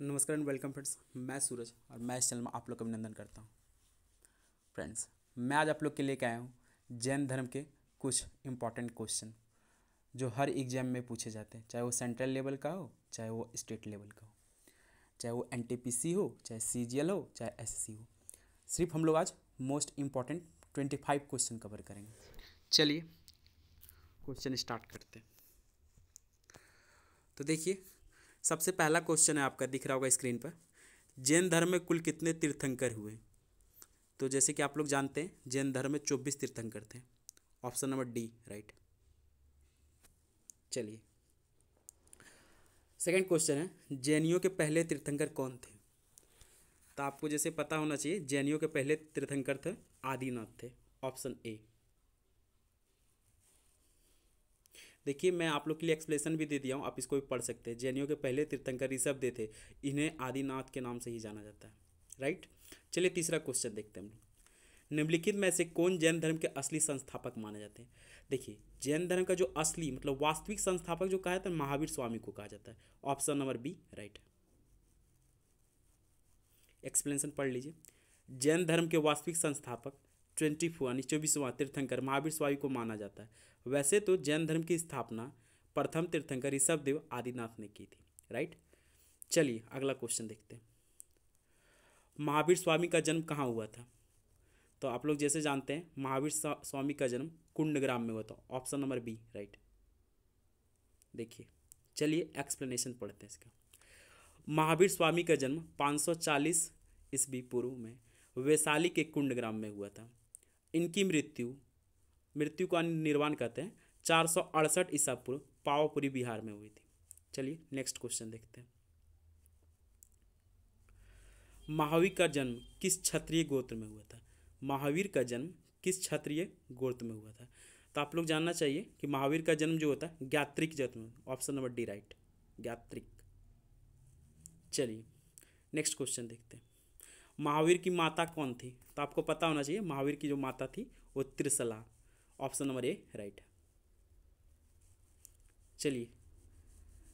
नमस्कार and welcome friends मैं सूरज और मैं इस चैनल में आप लोग का अभिनंदन करता हूँ फ्रेंड्स मैं आज आप लोग के लिए आया हूँ जैन धर्म के कुछ इम्पॉर्टेंट क्वेश्चन जो हर एग्जाम में पूछे जाते हैं चाहे वो सेंट्रल लेवल का हो चाहे वो स्टेट लेवल का हो चाहे वो एन हो चाहे सी हो चाहे एस हो सिर्फ हम लोग आज most important twenty five question cover करेंगे चलिए क्वेश्चन स्टार्ट करते हैं तो देखिए सबसे पहला क्वेश्चन है आपका दिख रहा होगा स्क्रीन पर जैन धर्म में कुल कितने तीर्थंकर हुए तो जैसे कि आप लोग जानते हैं जैन धर्म में चौबीस तीर्थंकर थे ऑप्शन नंबर डी राइट चलिए सेकंड क्वेश्चन है जैनियों के पहले तीर्थंकर कौन थे तो आपको जैसे पता होना चाहिए जैनियों के पहले तीर्थंकर थे आदिनाथ थे ऑप्शन ए देखिए मैं आप लोग के लिए एक्सप्लेसन भी दे दिया हूँ आप इसको भी पढ़ सकते हैं जैनियों के पहले तीर्थंकर ऋषभ दे थे इन्हें आदिनाथ के नाम से ही जाना जाता है राइट चलिए तीसरा क्वेश्चन देखते हैं हम लोग निम्नलिखित में से कौन जैन धर्म के असली संस्थापक माने जाते हैं देखिए जैन धर्म का जो असली मतलब वास्तविक संस्थापक जो कहा जाता है महावीर स्वामी को कहा जाता है option number B right explanation पढ़ लीजिए जैन धर्म के वास्तविक संस्थापक ट्वेंटी फोर यानी चौबीसवां तीर्थंकर महावीर स्वामी को माना जाता है वैसे तो जैन धर्म की स्थापना प्रथम तीर्थंकर ऋषभदेव आदिनाथ ने की थी राइट चलिए अगला क्वेश्चन देखते हैं महावीर स्वामी का जन्म कहाँ हुआ था तो आप लोग जैसे जानते हैं महावीर स्वामी का जन्म कुंडग्राम में हुआ था ऑप्शन नंबर बी राइट देखिए चलिए एक्सप्लेनेशन पढ़ते हैं इसका महावीर स्वामी का जन्म 540 ईस्वी पूर्व में वैशाली के कुंडग्राम में हुआ था इनकी मृत्यु मृत्यु का निर्वाण कहते हैं चार सौ अड़सठ ईसा पूर्व पावापुरी बिहार में हुई थी चलिए नेक्स्ट क्वेश्चन देखते हैं महावीर का जन्म किस क्षत्रिय गोत्र में हुआ था महावीर का जन्म किस क्षत्रिय गोत्र में हुआ था तो आप लोग जानना चाहिए कि महावीर का जन्म जो होता है ज्ञात्रिक जन्म ऑप्शन नंबर डी राइट गात्रिक चलिए नेक्स्ट क्वेश्चन देखते हैं महावीर की माता कौन थी तो आपको पता होना चाहिए महावीर की जो माता थी वो Trisala option number A right चलिए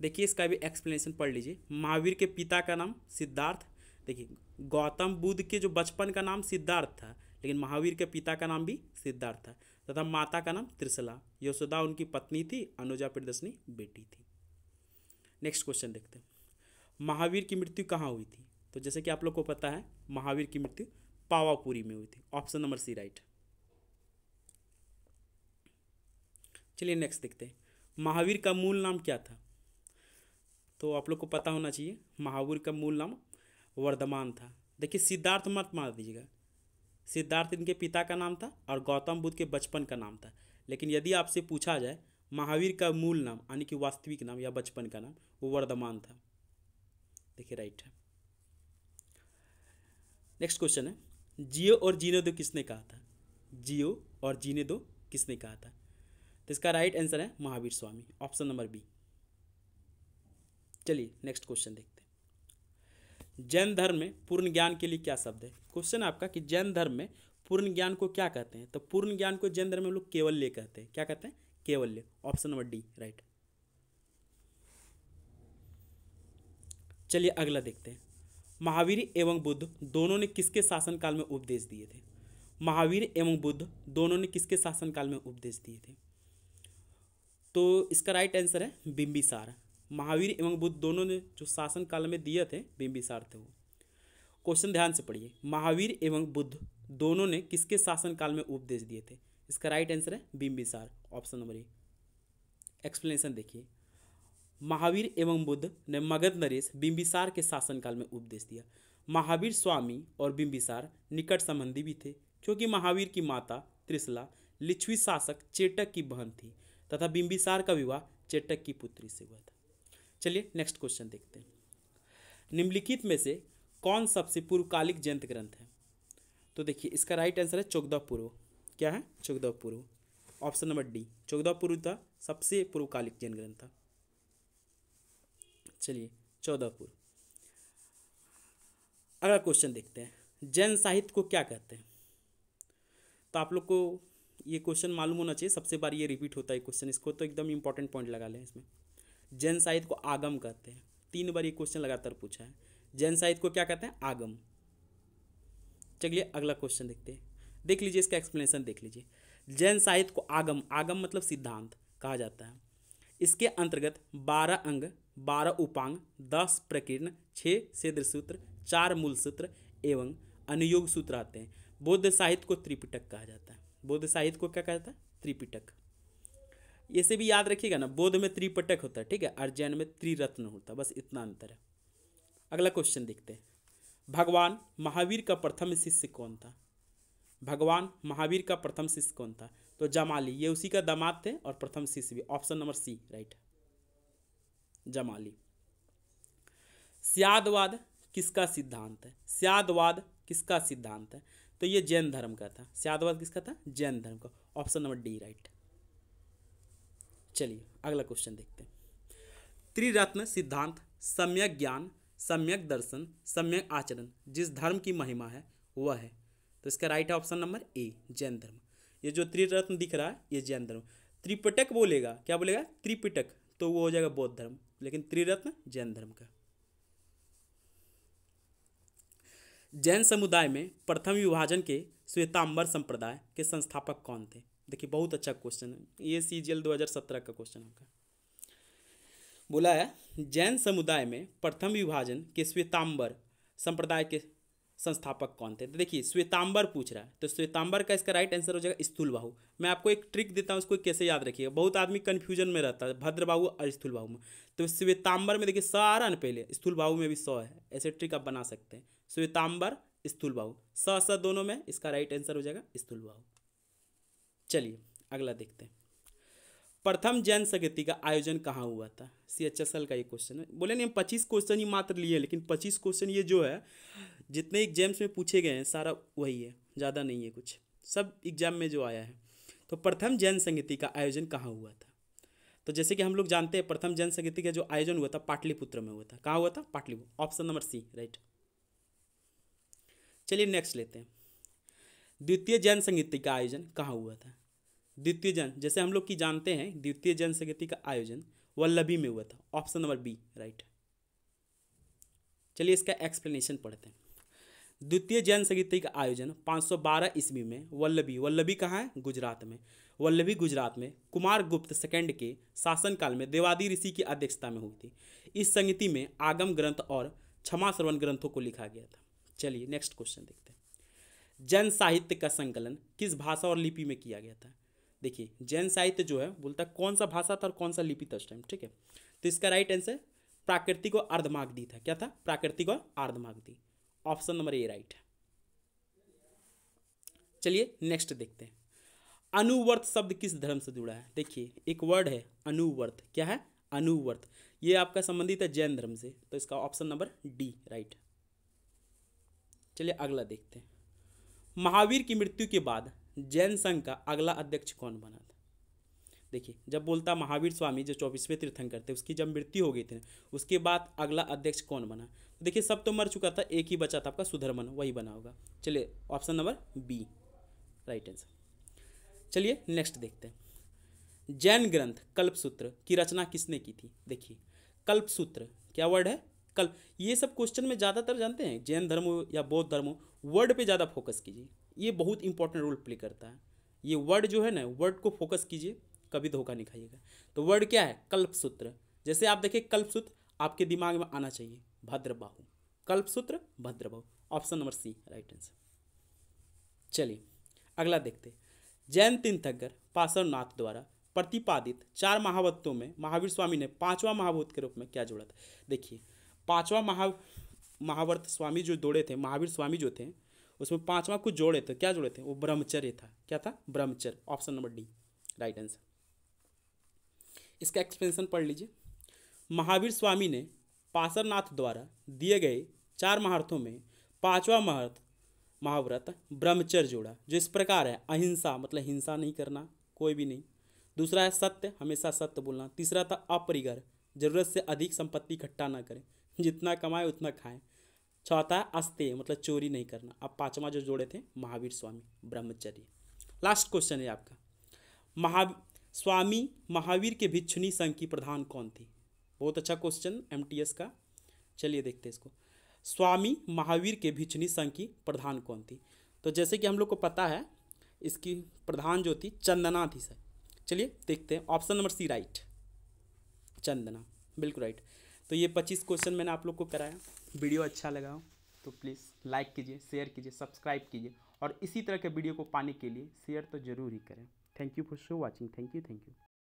देखिए इसका भी एक्सप्लेनेशन पढ़ लीजिए महावीर के पिता का नाम सिद्धार्थ देखिए गौतम बुद्ध के जो बचपन का नाम सिद्धार्थ था लेकिन महावीर के पिता का नाम भी सिद्धार्थ था तथा माता का नाम त्रिसला यशोदा उनकी पत्नी थी अनुजा प्रदर्शनी बेटी थी नेक्स्ट क्वेश्चन देखते हैं महावीर की मृत्यु कहाँ हुई थी तो जैसे कि आप लोग को पता है महावीर की मृत्यु पावापुरी में हुई थी ऑप्शन नंबर सी राइट चलिए नेक्स्ट देखते हैं महावीर का मूल नाम क्या था तो आप लोग को पता होना चाहिए महावीर का मूल नाम वर्धमान था देखिए सिद्धार्थ मत मार दीजिएगा सिद्धार्थ इनके पिता का नाम था और गौतम बुद्ध के बचपन का नाम था लेकिन यदि आपसे पूछा जाए महावीर का मूल नाम यानी कि वास्तविक नाम या बचपन का नाम वो वर्धमान था देखिए राइट है नेक्स्ट क्वेश्चन है जियो और जीने दो किसने कहा था जियो और जीने दो किसने कहा था तो इसका राइट आंसर है Mahavir Swami option number B चलिए नेक्स्ट क्वेश्चन देखते हैं जैन धर्म में पूर्ण ज्ञान के लिए क्या शब्द है क्वेश्चन आपका कि जैन धर्म में पूर्ण ज्ञान को क्या कहते हैं तो पूर्ण ज्ञान को जैन धर्म में लोग केवल्य कहते हैं क्या कहते हैं केवल्य ऑप्शन नंबर डी राइट चलिए अगला देखते हैं महावीर एवं बुद्ध दोनों ने किसके शासनकाल में उपदेश दिए थे महावीर एवं बुद्ध दोनों ने किसके शासनकाल में उपदेश दिए थे तो इसका राइट आंसर है बिंबिसार महावीर एवं बुद्ध दोनों ने जो शासन काल में दिए थे बिंबिसार थे वो क्वेश्चन ध्यान से पढ़िए महावीर एवं बुद्ध दोनों ने किसके शासन काल में उपदेश दिए थे इसका राइट आंसर है Bimbisara option number A explanation देखिए महावीर एवं बुद्ध ने मगध नरेश बिम्बिसार के शासनकाल में उपदेश दिया महावीर स्वामी और बिम्बिसार निकट संबंधी भी थे क्योंकि महावीर की माता त्रिसला लिच्छवी शासक चेटक की बहन थी तथा बिम्बिसार का विवाह चेटक की पुत्री से हुआ था चलिए नेक्स्ट क्वेश्चन देखते हैं निम्नलिखित में से कौन सबसे पूर्वकालिक जयंत ग्रंथ है तो देखिए इसका राइट आंसर है चौदह पूर्व क्या है चौदह पूर्व ऑप्शन नंबर डी चौदह पूर्व था सबसे पूर्वकालिक जैन ग्रंथ था चलिए चौदह अगला क्वेश्चन देखते हैं जैन साहित्य को क्या कहते हैं तो आप लोग को ये क्वेश्चन मालूम होना चाहिए सबसे बार ये रिपीट होता है क्वेश्चन इसको तो एकदम इंपॉर्टेंट पॉइंट लगा लें इसमें जैन साहित्य को आगम कहते हैं तीन बार ये क्वेश्चन लगातार पूछा है जैन साहित्य को क्या कहते हैं आगम चलिए अगला क्वेश्चन देखते हैं देख लीजिए इसका एक्सप्लेनेशन देख लीजिए जैन साहित्य को आगम आगम मतलब सिद्धांत कहा जाता है इसके अंतर्गत बारह अंग बारह उपांग दस प्रकीर्ण छः सिद्ध सूत्र चार मूल सूत्र एवं अनुयोग सूत्र आते हैं बौद्ध साहित्य को त्रिपिटक कहा जाता है बौद्ध साहित्य को क्या कहा जाता है त्रिपिटक ऐसे भी याद रखिएगा ना बौद्ध में त्रिपटक होता है ठीक है और जैन में त्रिरत्न होता है बस इतना अंतर है अगला क्वेश्चन देखते हैं भगवान महावीर का प्रथम शिष्य कौन था भगवान महावीर का प्रथम शिष्य कौन था तो जमाली ये उसी का दामाद थे और प्रथम शिष्य भी option number C right Jamali स्यादवाद किसका सिद्धांत है स्यादवाद किसका सिद्धांत है तो ये जैन धर्म का था स्यादवाद किसका था जैन धर्म का ऑप्शन नंबर डी राइट चलिए अगला क्वेश्चन देखते हैं त्रिरत्न सिद्धांत सम्यक ज्ञान सम्यक दर्शन सम्यक आचरण जिस धर्म की महिमा है वह है तो इसका राइट है ऑप्शन नंबर ए जैन धर्म ये जो त्रिरत्न दिख रहा है ये जैन धर्म त्रिपिटक बोलेगा क्या बोलेगा त्रिपिटक तो वो हो जाएगा बौद्ध धर्म लेकिन त्रिरत्न जैन धर्म का जैन समुदाय में प्रथम विभाजन के श्वेतांबर संप्रदाय के संस्थापक कौन थे देखिए बहुत अच्छा क्वेश्चन है ये सी जी एल दो हज़ार सत्रह का क्वेश्चन होगा बोला है जैन समुदाय में प्रथम विभाजन के श्वेतांबर संप्रदाय के संस्थापक कौन थे तो देखिए श्वेतांबर पूछ रहा है तो श्वेतांबर का इसका राइट आंसर हो जाएगा स्थूल बाहु मैं आपको एक ट्रिक देता हूँ उसको कैसे याद रखिएगा बहुत आदमी कन्फ्यूजन में रहता है भद्र और स्थूल बाहू में तो श्वेतांबर में देखिए सारा न पहले स्थूल बाहू में भी स है ऐसे ट्रिक आप बना सकते हैं श्वेतांबर स्थूल बाहू स दोनों में इसका राइट आंसर हो जाएगा स्थूल बाहू चलिए अगला देखते हैं प्रथम जैन जनसंगति का आयोजन कहाँ हुआ था सी एच एस एल का ये क्वेश्चन है बोले नहीं हम पच्चीस क्वेश्चन ही मात्र लिए लेकिन पच्चीस क्वेश्चन ये जो है जितने एग्जाम्स में पूछे गए हैं सारा वही है ज़्यादा नहीं है कुछ सब एग्जाम में जो आया है तो प्रथम जैन संगति का आयोजन कहाँ हुआ था तो जैसे कि हम लोग जानते हैं प्रथम जैन संगति का जो आयोजन हुआ था पाटलिपुत्र में हुआ था कहाँ हुआ था Pataliputra option number C right चलिए नेक्स्ट लेते हैं द्वितीय जैन संगीति का आयोजन कहाँ हुआ था द्वितीय जन जैसे हम लोग की जानते हैं द्वितीय जन संगति का आयोजन वल्लभी में हुआ था ऑप्शन नंबर बी राइट चलिए इसका एक्सप्लेनेशन पढ़ते हैं द्वितीय जैन संगीति का आयोजन 512 ईस्वी में वल्लभी वल्लभी कहाँ है गुजरात में वल्लभी गुजरात में कुमार गुप्त सेकेंड के शासनकाल में देवादी ऋषि की अध्यक्षता में हुई थी इस संगीति में आगम ग्रंथ और क्षमा श्रवण ग्रंथों को लिखा गया था चलिए नेक्स्ट क्वेश्चन देखते हैं जन साहित्य का संकलन किस भाषा और लिपि में किया गया था देखिए जैन साहित्य जो है बोलता है कौन सा भाषा था और कौन सा लिपि था उस टाइम ठीक है तो इसका राइट आंसर प्राकृतिक और अर्धमागधी था क्या था प्राकृतिक और Ardhamagadhi option number A right चलिए नेक्स्ट देखते हैं अनुवर्त शब्द किस धर्म से जुड़ा है देखिए एक वर्ड है अनुवर्त क्या है अनुवर्त ये आपका संबंधित है जैन धर्म से तो इसका ऑप्शन नंबर डी राइट चलिए अगला देखते हैं महावीर की मृत्यु के बाद जैन संघ का अगला अध्यक्ष कौन बना था देखिए जब बोलता महावीर स्वामी जो चौबीसवें तीर्थंकर थे उसकी जब मृत्यु हो गई थी उसके बाद अगला अध्यक्ष कौन बना तो देखिए सब तो मर चुका था एक ही बचा था आपका सुधरमन वही बना होगा चलिए option number B right answer चलिए नेक्स्ट देखते हैं जैन ग्रंथ कल्पसूत्र की रचना किसने की थी देखिए कल्पसूत्र क्या वर्ड है कल्प ये सब क्वेश्चन में ज़्यादातर जानते हैं जैन धर्म या बौद्ध धर्म वर्ड पे ज़्यादा फोकस कीजिए ये बहुत इंपॉर्टेंट रोल प्ले करता है ये वर्ड जो है ना वर्ड को फोकस कीजिए कभी धोखा नहीं खाइएगा तो वर्ड क्या है कल्प सूत्र जैसे आप देखिए कल्प सूत्र आपके दिमाग में आना चाहिए Bhadrabahu Kalpa Sutra Bhadrabahu option number C right answer चलिए अगला देखते जैन तीर्थंकर पार्श्वनाथ द्वारा प्रतिपादित चार महावतों में महावीर स्वामी ने पांचवा महाभूत के रूप में क्या जोड़ा था देखिए पांचवा महा महावर्त स्वामी जो दौड़े थे महावीर स्वामी जो थे उसमें पांचवा कुछ जोड़े थे क्या जोड़े थे वो ब्रह्मचर्य था क्या था ब्रह्मचर्य option number D right answer इसका एक्सप्लेनेशन पढ़ लीजिए महावीर स्वामी ने पासरनाथ द्वारा दिए गए चार महार्थों में पांचवा महार्थ महाव्रत ब्रह्मचर्य जोड़ा जो इस प्रकार है अहिंसा मतलब हिंसा नहीं करना कोई भी नहीं दूसरा है सत्य हमेशा सत्य बोलना तीसरा था अपरिगर जरूरत से अधिक संपत्ति इकट्ठा ना करें जितना कमाएं उतना खाएं चौथा है अस्तेय मतलब चोरी नहीं करना अब पाँचवा जो जोड़े थे महावीर स्वामी ब्रह्मचर्य लास्ट क्वेश्चन है आपका महा स्वामी महावीर के भिक्षुनी संघ की प्रधान कौन थी बहुत अच्छा क्वेश्चन एम का चलिए देखते हैं इसको स्वामी महावीर के भिक्षुनी संघ की प्रधान कौन थी तो जैसे कि हम लोग को पता है इसकी प्रधान जो थी चंदना थी सर चलिए देखते हैं option number C right Chandana बिल्कुल राइट तो ये पच्चीस क्वेश्चन मैंने आप लोग को कराया वीडियो अच्छा लगा हो तो प्लीज़ लाइक कीजिए शेयर कीजिए सब्सक्राइब कीजिए और इसी तरह के वीडियो को पाने के लिए शेयर तो ज़रूर ही करें thank you for show watching thank you thank you